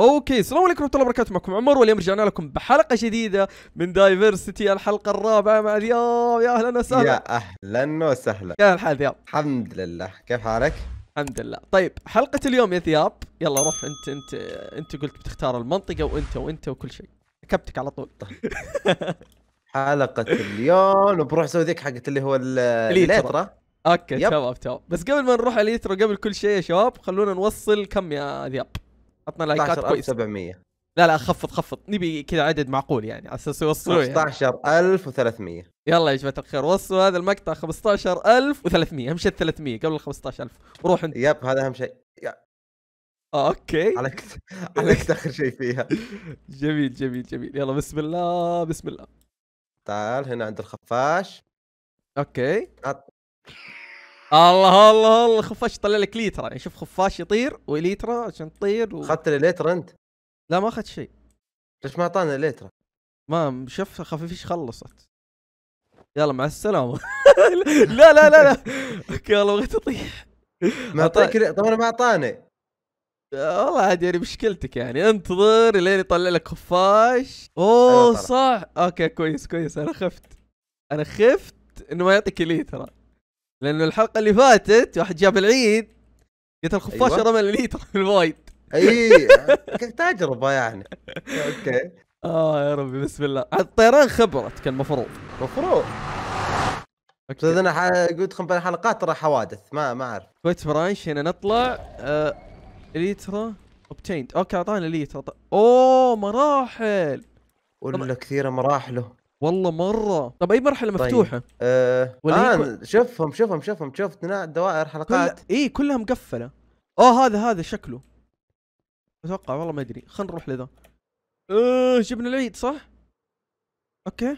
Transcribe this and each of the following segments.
اوكي السلام عليكم ورحمه الله وبركاته معكم عمر واليوم رجعنا لكم بحلقه جديده من دايفرسيتي الحلقه الرابعه مع اليوم يا اهلا وسهلا يا اهلا وسهلا كيف الحال ذياب؟ الحمد لله كيف حالك؟ الحمد لله طيب حلقه اليوم يا ذياب يلا روح انت انت انت قلت بتختار المنطقه وانت وانت وكل شيء كبتك على طول طيب. حلقه اليوم وبروح اسوي ذيك حقت اللي هو الليترا اوكي تمام تمام بس قبل ما نروح على اليترا قبل كل شيء يا شباب خلونا نوصل كم يا ذياب عطنا لايكات كويس 700 لا لا خفض خفض نبي كذا عدد معقول يعني على اساس يوصلوا يعني. 15300 يلا يا جماعه الخير وصلوا هذا المقطع 15300 اهم شيء 300 قبل ال 15000 روح انت يب هذا اهم شيء آه، اوكي عليك عليك اخر شيء فيها جميل جميل جميل يلا بسم الله بسم الله تعال هنا عند الخفاش اوكي الله الله الله خفاش طلع لك ليترا يعني شوف خفاش يطير وليترا عشان تطير و... اخذت الليترا ليترا انت؟ لا ما اخذت شيء ليش ما اعطانا ليترا؟ ما شوف خفيفيش خلصت يلا مع السلامه لا لا لا لا اوكي والله بغيت اطيح ما اعطاك طبعا انا ما اعطاني والله عاد يعني مشكلتك يعني انتظر لين يطلع لك خفاش أيوة اوه صح اوكي كويس كويس انا خفت انا خفت انه ما يعطيك ليترا لانه الحلقه اللي فاتت واحد جاب العيد قلت الخفاش أيوة. رمى الليتر في الوايد اي تجربه يعني اوكي اه يا ربي بسم الله الطيران خبرت كان المفروض المفروض بس انا ح... قلت بين الحلقات ترى حوادث ما ما اعرف كويت برانش هنا نطلع آه... اليترا اوبتيند اوكي اعطانا اليترا طيب. اوه مراحل ولا كثيره مراحله والله مره طب اي مرحله طيب، مفتوحه طيب. أه... آه شوفهم شوفهم شوفهم شوف دوائر حلقات كل... اي كلها مقفله اوه هذا هذا شكله اتوقع والله ما ادري خلينا نروح لذا أه جبنا العيد صح اوكي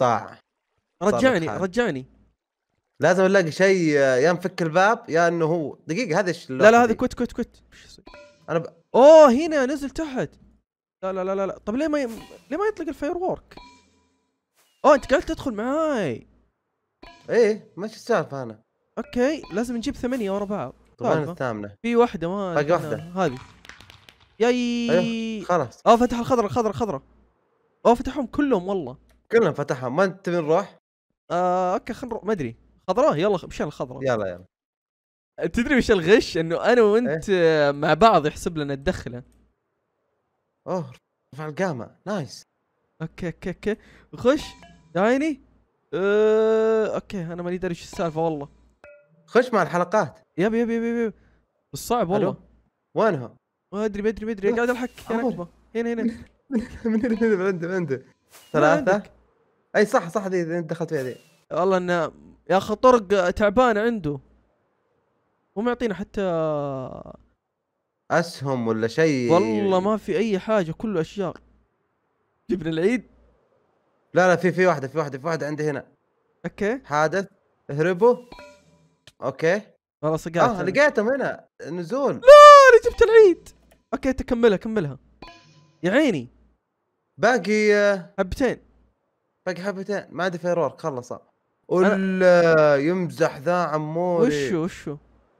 طاع رجعني رجعني لازم نلاقي شيء آه، يا نفك الباب يا انه هو دقيقه هذا ايش لا لا هذا كوت كوت كوت انا ب... اوه هنا نزل تحت لا لا لا لا طب ليه ما ي... ليه ما يطلق الفاير وورك اوه انت قاعد تدخل معاي ايه ماشي السالفه انا اوكي لازم نجيب ثمانية ورا بعض طبعا طيب، الثامنة في واحدة ما باقي طيب، واحدة هذه ياي أيوه. خلاص اه فتح الخضرة الخضرة الخضرة اوه فتحهم كلهم والله كلهم فتحهم ما انت نروح؟ آه اوكي خلينا نروح ما ادري خضراء يلا مشان الخضراء يلا يلا تدري وش الغش انه انا وانت إيه؟ مع بعض يحسب لنا الدخله اوه رفع القامه نايس اوكي اوكي اوكي خش دايني؟ أه... اوكي انا ماني داري ايش السالفه والله خش مع الحلقات يب يب يب يب, يب. بس صعب والله وينها؟ ما ادري ما ادري ما ادري قاعد الحق هنا هنا هنا من هنا من عنده من عنده ثلاثة اي صح صح ذي دخلت فيها ذي والله انه يا اخي طرق تعبان عنده مو معطينا حتى اسهم ولا شيء والله ما في اي حاجه كله اشجار جبنا العيد لا لا في في واحده في واحده في واحده عندي هنا اوكي حادث اهربوا اوكي والله صقعت اه لقيتهم هنا نزول لا انا جبت العيد اوكي تكملها كملها يا عيني باقي آه، حبتين باقي حبتين ما عندي فيرورك خلص ولا آه، يمزح ذا عموري وشو وشو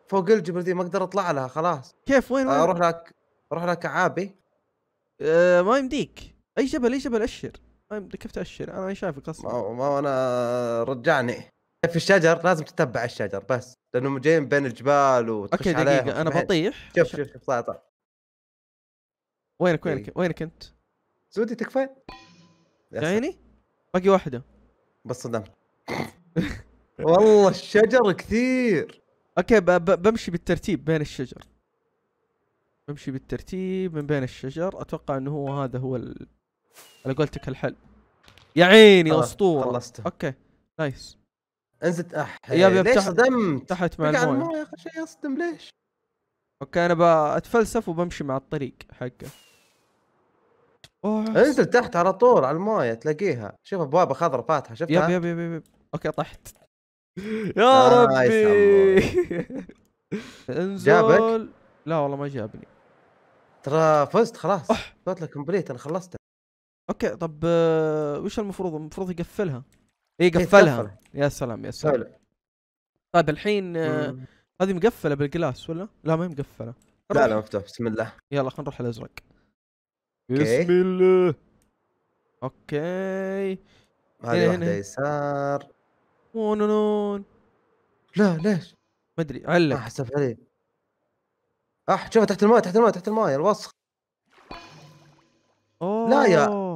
فوق الجبل ذي ما اقدر اطلع لها خلاص كيف وين وين اروح لك اروح لك عابي أه ما يمديك اي جبل اي جبل اشر طيب، كيف تاشر انا شايفك اصلا ما انا رجعني في الشجر لازم تتبع الشجر بس لانهم جايين بين الجبال وتخش اوكي دقيقه انا بطيح شوف شوف شوف طلع طلع وينك وينك إيه. وينك انت؟ سودي تكفى جايني؟ باقي واحده بس صدمت والله الشجر كثير اوكي بمشي بالترتيب بين الشجر بمشي بالترتيب من بين الشجر اتوقع انه هو هذا هو ال... على قولتك الحل يا عيني آه. اسطوره خلصت اوكي نايس انزل اح يا ليش تحت صدمت تحت مع المويه يا اخي شيء اصدم ليش اوكي انا بتفلسف وبمشي مع الطريق حقه اوه انزل تحت على طول على المويه تلاقيها شوف ابوابه خضراء فاتحه شفتها يب يب يب يب اوكي طحت يا ربي انزل جابك؟ لا والله ما جابني ترى فزت خلاص لك كومبليت انا خلصته اوكي طب وش المفروض المفروض يقفلها اي إيه، قفلها يا سلام يا سلام طيب الحين آه، هذه مقفله بالجلاس ولا لا ما هي مقفله لا لا مفتوح بسم الله يلا خلينا نروح الازرق بسم الله اوكي هذه هنا- واحده يسار لا ليش؟ ما ادري علق احسب عليه اح شوف تحت الماء تحت الماء تحت الماء الوسخ لا يا-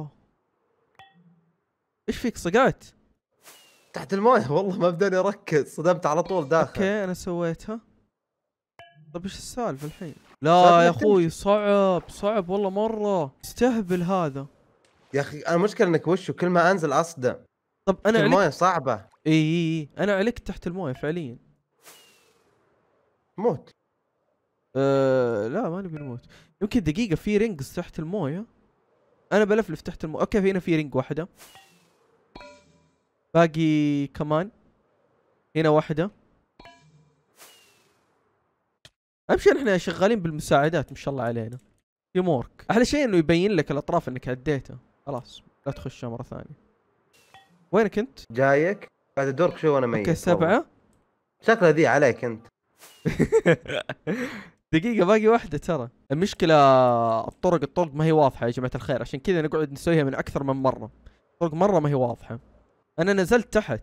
ايش فيك صقعت؟ تحت المويه والله ما بداني اركز صدمت على طول داخل اوكي انا سويتها طيب ايش السالفه الحين؟ لا يا اخوي صعب صعب والله مره استهبل هذا يا اخي انا المشكله انك وش كل ما انزل اصدم طب انا عليك... المويه صعبه اي اي انا علقت تحت المويه فعليا موت أه لا ما نبي نموت يمكن دقيقه في رينجز تحت المويه انا بلفلف تحت المويه اوكي هنا في رينج واحده باقي كمان هنا واحدة اهم شيء احنا شغالين بالمساعدات ما شاء الله علينا تيم وورك احلى شيء انه يبين لك الاطراف انك عديتها خلاص لا تخشها مرة ثانية وينك انت؟ جايك بعد دورك شوي وانا ميت اوكي سبعة شكلها ذي عليك انت دقيقة باقي واحدة ترى المشكلة الطرق الطرق ما هي واضحة يا جماعة الخير عشان كذا نقعد نسويها من أكثر من مرة الطرق مرة ما هي واضحة انا نزلت تحت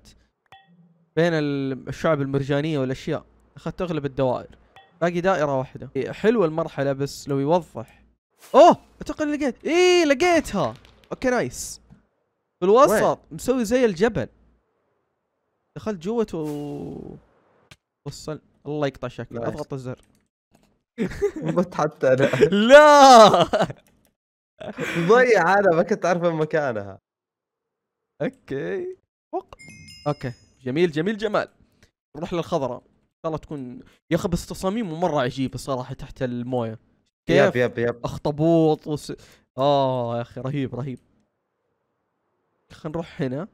بين الشعب المرجانيه والاشياء اخذت اغلب الدوائر باقي دائره واحده حلوه المرحله بس لو يوضح اوه اتوقع لقيت اي لقيتها اوكي نايس في الوسط مسوي زي الجبل دخلت جوة و وصل الله يقطع شكلي اضغط الزر مت حتى انا لا ضيع انا ما كنت اعرف مكانها اوكي فوق اوكي جميل جميل جمال نروح للخضراء ان شاء الله تكون يا اخي بس تصاميمه مره عجيبه صراحه تحت المويه كيف ياب ياب ياب اخطبوط وس... اه يا اخي رهيب رهيب خلينا نروح هنا ان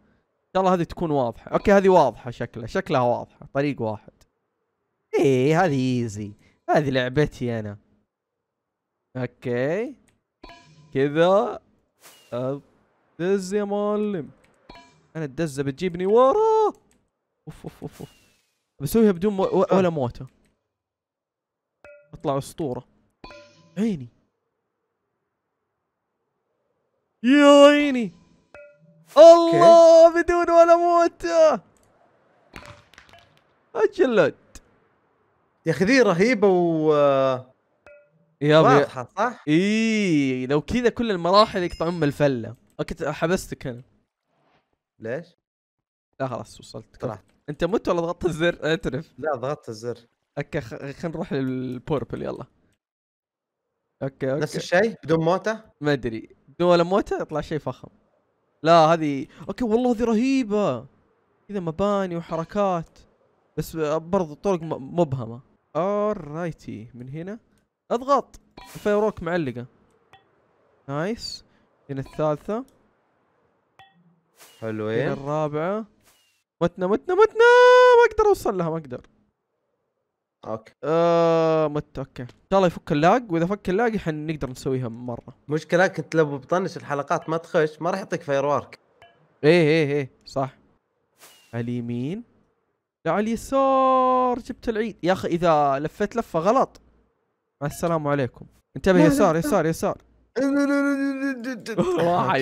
شاء الله هذه تكون واضحه اوكي هذه واضحه شكلها شكلها واضحه طريق واحد ايه هذه ايزي هذه لعبتي انا اوكي كذا دز يا معلم انا الدزه بتجيبني ورا اوف اوف اوف, أوف. بسويها بدون مو... ولا موته اطلع اسطوره عيني يا عيني الله بدون ولا موته اجلد يا اخي ذي رهيبه و يا واضحه صح؟ اي لو كذا كل المراحل يقطعون من الفله كنت حبستك انا ليش؟ لا خلاص وصلت طلعت انت مت ولا ضغطت الزر؟ اعترف لا ضغطت الزر اوكي خلينا نروح للبوربل يلا اوكي اوكي نفس الشيء بدون موته؟ ما ادري بدون ولا موته يطلع شيء فخم لا هذه اوكي والله هذه رهيبه كذا مباني وحركات بس برضو طرق مبهمه اورايتي من هنا اضغط الفيروك معلقه نايس هنا الثالثه حلوين الرابعه متنا متنا متنا ما اقدر اوصل لها ما اقدر اوكي آه مت اوكي ان شاء الله يفك اللاج واذا فك اللاج احنا نقدر نسويها مره مشكله كنت لو بطنش الحلقات ما تخش ما راح يعطيك فاير وارك ايه ايه ايه صح على اليمين لا على اليسار جبت العيد يا اخي اذا لفيت لفه غلط مع السلامه عليكم انتبه يسار يسار يسار راح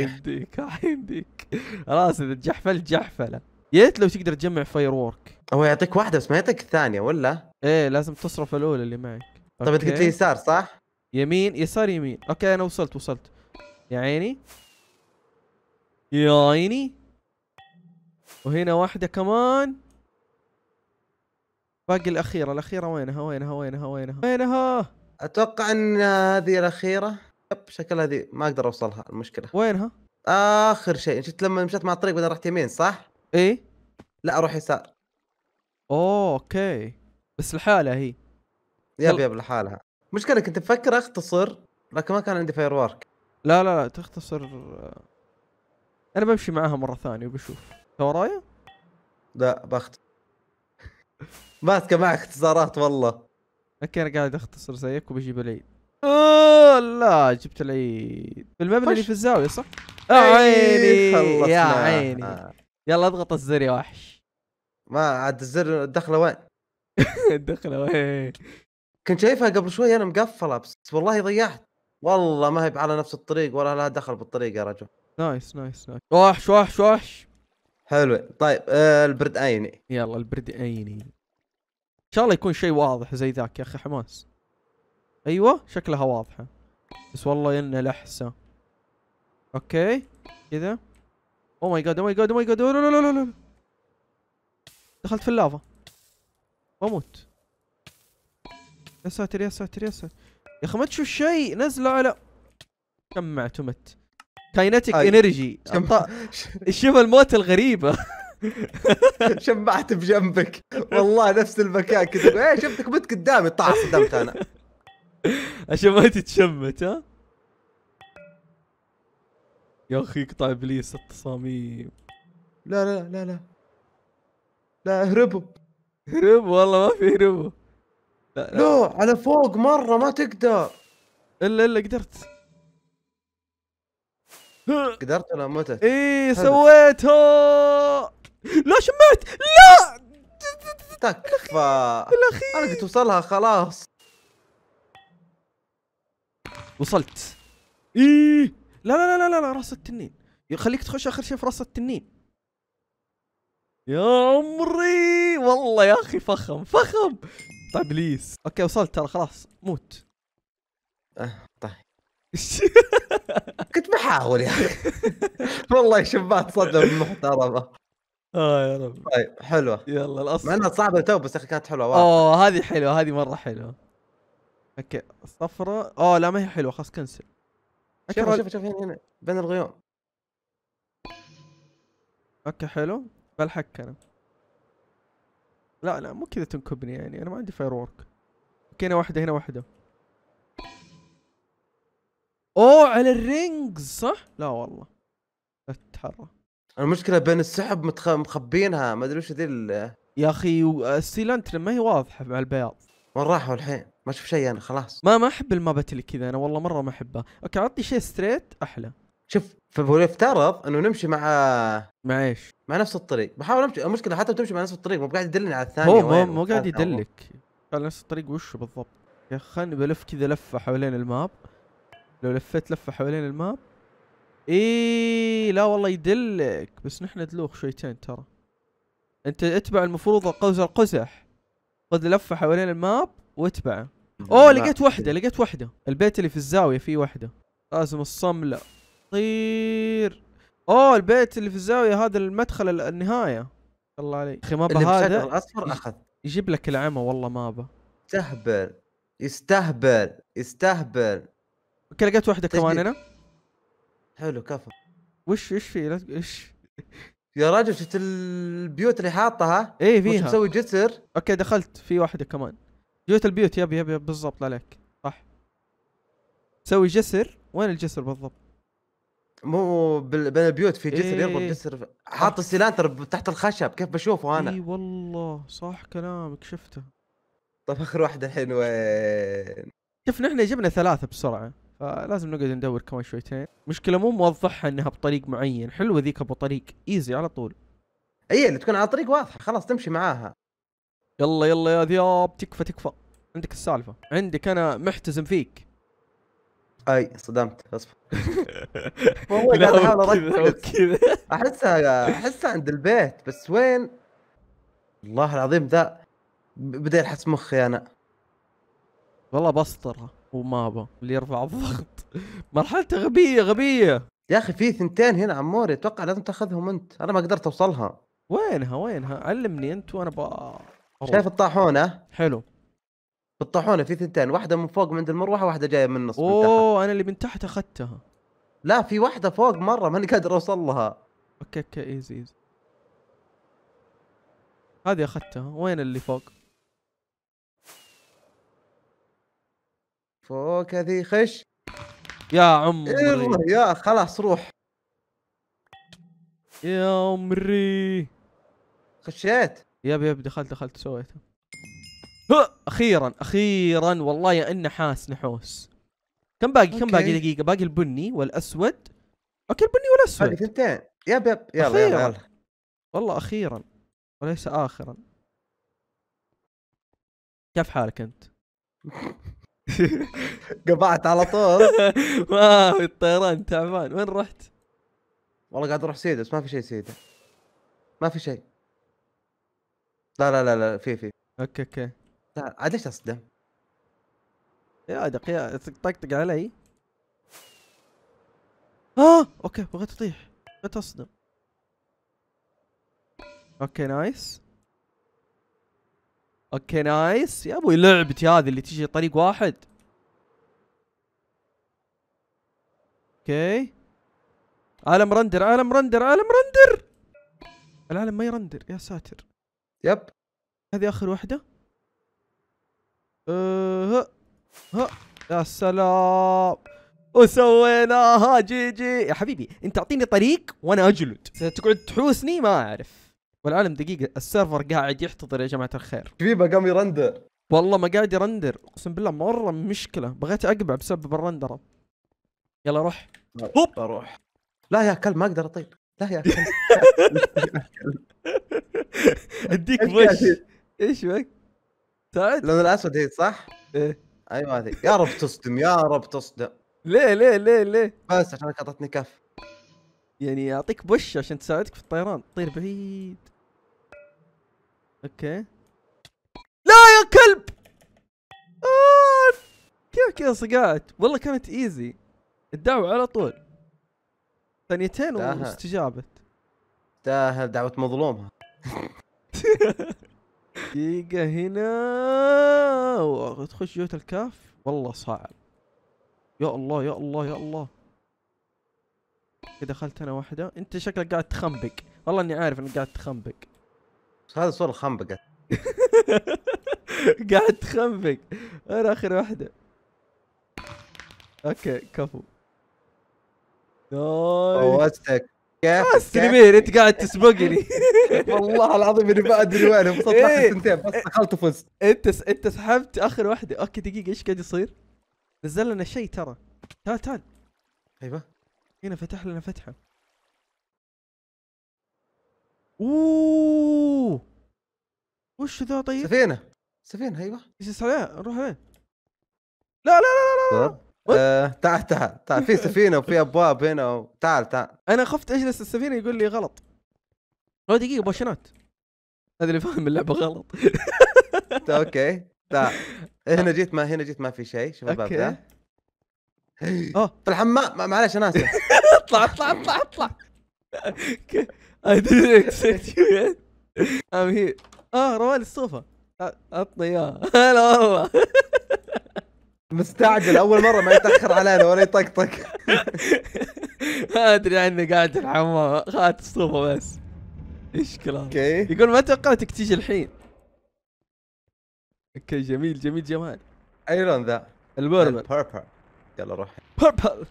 راح يمديك خلاص اذا تجحفل جحفله يا ريت لو تقدر تجمع فاير وورك هو يعطيك واحده بس ما يعطيك الثانيه ولا؟ ايه لازم تصرف الاولى اللي معك طيب انت قلت لي يسار صح؟ يمين يسار يمين اوكي انا وصلت وصلت يا عيني يا عيني وهنا واحده كمان باقي الاخيره الاخيره وينها وينها وينها وينها وينها اتوقع ان هذه الاخيره يب شكل هذه ما اقدر اوصلها المشكله وينها؟ اخر شيء شفت لما مشيت مع الطريق بعدين رحت يمين صح؟ ايه لا اروح يسار اوه اوكي بس لحالها هي يب يب لحالها مشكلة كنت مفكر اختصر لكن ما كان عندي فاير وارك لا لا لا تختصر انا بمشي معاها مرة ثانية وبشوف ورايا؟ لا بخت ماسكة معك اختصارات والله اوكي انا قاعد اختصر زيك وبجيب العيد آه لا جبت العيد بالمبنى اللي في الزاويه صح؟ إيه، عيني خلصنا يا عيني يلا اضغط الزر يا وحش ما عاد الزر الدخله وين؟ الدخله وين؟ كنت شايفها قبل شوي انا مقفله بس والله ضيعت والله ما هي على نفس الطريق ولا لها دخل بالطريق يا رجل نايس نايس نايس وحش وحش وحش حلو طيب آه البرد عيني يلا البرد عيني ان شاء الله يكون شيء واضح زي ذاك يا اخي حماس ايوه شكلها واضحه بس والله ان لحسه اوكي كذا او ماي جاد او ماي جاد او ماي جاد لا لا لا لا دخلت في اللافا بموت يا ساتر يا ساتر يا ساتر يا اخي ما تشوف شيء نزله على شمعت ومت كاينتك انرجي شوف الموت الغريبه شمعت بجنبك والله نفس المكان كذا إيه، شفتك مت قدامي طاح صدمت انا عشان ما تتشمت ها يا اخي قطع ابليس التصاميم لا لا لا لا لا اهربوا اهربوا والله ما في اهربوا لا, لا. لا على فوق مره ما تقدر الا الا قدرت قدرت ولا متت؟ اي سويتها لا شميت لا تكفى الاخير انا قلت توصلها خلاص وصلت ايه لا لا لا لا لا راس التنين يخليك تخش اخر شيء في راس التنين يا عمري والله يا اخي فخم فخم طيب ليس اوكي وصلت ترى خلاص موت أه طيب كنت بحاول يعني. يا اخي والله شبات صدم محترمه اه يا رب طيب حلوه يلا الاصل مع انها صعبه تو بس اخي كانت حلوه واحد. اوه هذه حلوه هذه مره حلوه اوكي الصفراء اه لا ما هي حلوه خلاص كنسل شوف شوف شوف هنا هنا بين الغيوم اوكي حلو بلحق انا لا لا مو كذا تنكبني يعني انا ما عندي فاير وورك اوكي هنا واحده هنا واحده اوه على الرينجز صح؟ لا والله لا تتحرى المشكله بين السحب مخبينها ما ادري وش ذي يا اخي السيلانت ما هي واضحه مع البياض وين راحوا الحين؟ ما اشوف شيء انا يعني، خلاص ما ما احب المابات اللي كذا انا والله مره ما احبها اوكي عطني شيء ستريت احلى شوف يفترض انه نمشي مع مع ايش؟ مع نفس الطريق بحاول امشي المشكله حتى تمشي مع نفس الطريق مو قاعد يدلني على الثانيه هو مو, مو قاعد يدلك على نفس الطريق وش بالضبط يا خلني بلف كذا لفه حوالين الماب لو لفيت لفه حوالين الماب اي لا والله يدلك بس نحن دلوخ شويتين ترى انت اتبع المفروض القوز القزح خذ لفه حوالين الماب واتبعه اوه لقيت واحده لقيت واحده البيت اللي في الزاويه فيه واحده لازم الصمله طير اوه البيت اللي في الزاويه هذا المدخل النهايه الله عليك اخي ما هذا الاصفر اخذ يجيب لك العمى والله ما به يستهبل يستهبل يستهبل اوكي لقيت واحده كمان انا حلو كفو وش وش في ايش يا رجل شفت البيوت اللي حاطها ايه فيها مسوي جسر اوكي دخلت في واحده كمان بيوت البيوت يب يب, يب بالضبط عليك صح سوي جسر وين الجسر بالضبط مو بين البيوت في جسر إيه يربط جسر حاط السيلانتر تحت الخشب كيف بشوفه انا اي والله صح كلامك شفته طب اخر واحده الحين وين شفنا احنا جبنا ثلاثه بسرعه فلازم نقعد ندور كمان شويتين مشكله مو موضحها انها بطريق معين حلوه ذيك ابو طريق ايزي على طول اي اللي تكون على طريق واضحه خلاص تمشي معاها يلا يلا يا ذياب تكفى تكفى عندك السالفه عندك انا محتزم فيك اي صدمت اصبر هو قاعد احاول احسها احسها عند البيت بس وين والله العظيم ذا بدا يلحس مخي انا والله بسطرها ومابا اللي يرفع الضغط مرحلته غبيه غبيه يا اخي في ثنتين هنا عموري اتوقع لازم تاخذهم انت انا ما قدرت اوصلها وينها وينها علمني انت وانا ب شايف الطاحونه حلو الطاحونه في ثنتين واحده من فوق من عند المروحه واحده جايه من النص اوه من انا اللي من تحت اخذتها لا في واحده فوق مره ماني قادر اوصل لها اوكي اوكي ايزي ايزي هذه اخذتها وين اللي فوق فوق ذي خش يا عمري إيه، يا خلاص روح يا عمري خشيت يب يب دخلت دخلت سويته اخيرا اخيرا والله يا ان حاس نحوس كم باقي كم باقي دقيقه باقي البني والاسود اوكي البني والاسود باقي ثنتين يب يب يلا يلا, يلا والله اخيرا وليس اخرا كيف حالك انت قبعت على طول ما في الطيران تعبان وين رحت؟ والله قاعد اروح سيده بس ما في شيء سيده ما في شيء لا لا لا لا في في اوكي اوكي لا عاد ليش اصدم؟ يا دقيقة طقطق علي اه اوكي بغيت اطيح بغيت اصدم اوكي نايس اوكي نايس يا ابوي لعبتي هذه اللي تجي طريق واحد اوكي عالم رندر عالم رندر عالم رندر العالم ما يرندر يا ساتر يب هذه اخر واحدة أه ها يا سلام وسويناها جي جي يا حبيبي انت اعطيني طريق وانا اجلد تقعد تحوسني ما اعرف والعالم دقيقه السيرفر قاعد يحتضر يا جماعه الخير كبيبة قام يرندر والله ما قاعد يرندر اقسم بالله مره مشكله بغيت اقبع بسبب الرندره يلا روح طيب، هوب اروح لا يا كلب ما اقدر اطير لا يا كلب اديك وش ايش بك؟ سعد لون الاسود هي صح؟ ايه ايوه هذه يا رب تصدم يا رب تصدم ليه ليه ليه ليه؟ بس عشان اعطتني كف يعني اعطيك بوش عشان تساعدك في الطيران طير بعيد اوكي لا يا كلب آه، كيف كذا صقعت والله كانت ايزي الدعوه على طول ثانيتين واستجابت تستاهل دعوه مظلومها دقيقة هنا وتخش جوة الكاف والله صعب يا الله يا الله يا الله كذا دخلت انا واحدة انت شكلك قاعد تخنبق والله اني عارف انك قاعد تخنبق هذا صور الخنبقة قاعد تخنبق انا اخر واحدة اوكي كفو فوزتك بس يمين انت قاعد تسبقني والله العظيم اني ما ادري وين وصلت انبسطت إيه. سنتين بس دخلت وفزت انت انت سحبت اخر واحدة اوكي دقيقة ايش قاعد يصير؟ نزل لنا شيء ترى تعال تعال ايوه هنا فتح لنا فتحة اوه وش ذا طيب؟ سفينه سفينه ايوه ايش عليها نروح وين؟ لا لا لا لا, لا. طيب. آه، تعال تعال تعال في سفينه وفي ابواب هنا تعال تعال انا خفت اجلس السفينه يقول لي غلط لو دقيقه بوشنات هذا اللي فاهم اللعبه غلط طيب، اوكي تعال هنا جيت ما هنا جيت ما في شيء شوف الباب ذا اه الحمام معلش انا اسف اطلع اطلع اطلع اطلع I didn't expect you yet. I'm here. اه روال الصوفة عطنا اياه هلا والله مستعجل اول مرة ما يتأخر علينا ولا يطقطق ما ادري عني قاعد في الحمام خات الصوفة بس ايش كلام اوكي يقول ما توقعتك تيجي الحين اوكي جميل جميل جمال اي لون ذا؟ البربل البربل يلا روح بربل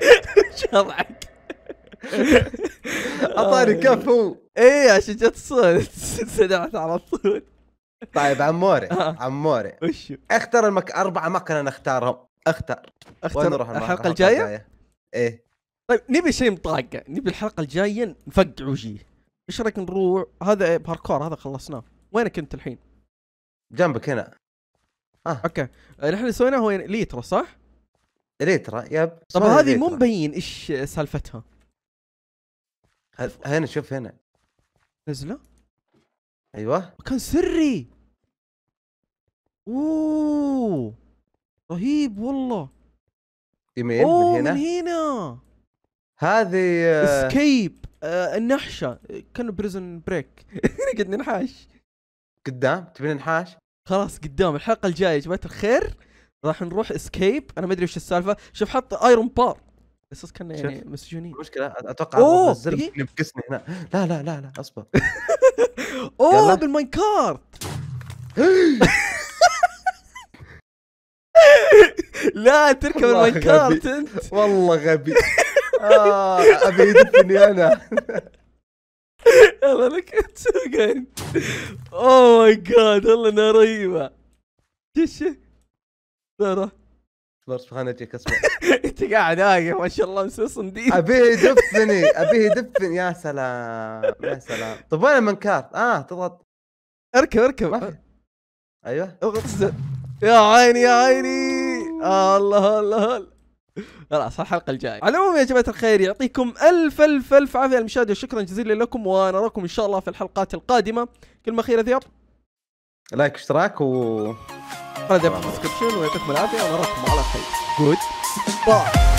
شرعك اعطاني آه. كف هو اي عشان جت الصورة سمعت على طول طيب عموري آه. عموري وشو اختر المك... اربع مكان انا اختارهم اختار اختار نروح الحلقة الجاية؟ ايه طيب نبي شيء مطاقة نبي الحلقة الجاية نفقع وجيه ايش رايك نروح هذا باركور هذا خلصناه وينك انت الحين؟ جنبك هنا اه اوكي اللي احنا سويناه هو ليترا صح؟ اليترا ياب طب هذه مو مبين ايش سالفتها هنا شوف هنا نزله ايوه كان سري اوه رهيب والله يمين من هنا من هنا هذه اسكيب آه،, آه النحشه كان بريزن بريك قد ننحاش قدام تبي ننحاش خلاص قدام الحلقه الجايه يا جماعه الخير راح نروح اسكيب انا ما ادري وش السالفه شوف حط ايرون بار بس كنا يعني مسجونين مشكله اتوقع اوه بكسني هنا لا لا لا لا اصبر اوه بالماين كارت لا تركب الماين كارت انت والله غبي آه ابي يدفني انا يلا لك انت اوه ماي جاد والله انها رهيبه شو ترى خليني اجيك اصبر انت قاعد واقف ما شاء الله مسوي صنديق ابيه يدفني ابيه يدفني يا سلام يا سلام طب وين المنكار؟ اه تضغط اركب اركب ايوه اضغط يا عيني يا عيني الله الله خلاص الحلقه الجايه على العموم يا جماعه الخير يعطيكم الف الف الف عافيه على المشاهده وشكرا جزيلا لكم ونراكم ان شاء الله في الحلقات القادمه كلمه اخيره ذياب لايك اشتراك و الحلقه ديال الديسكربشن ويعطيكم العافيه ونراكم على خير جود باي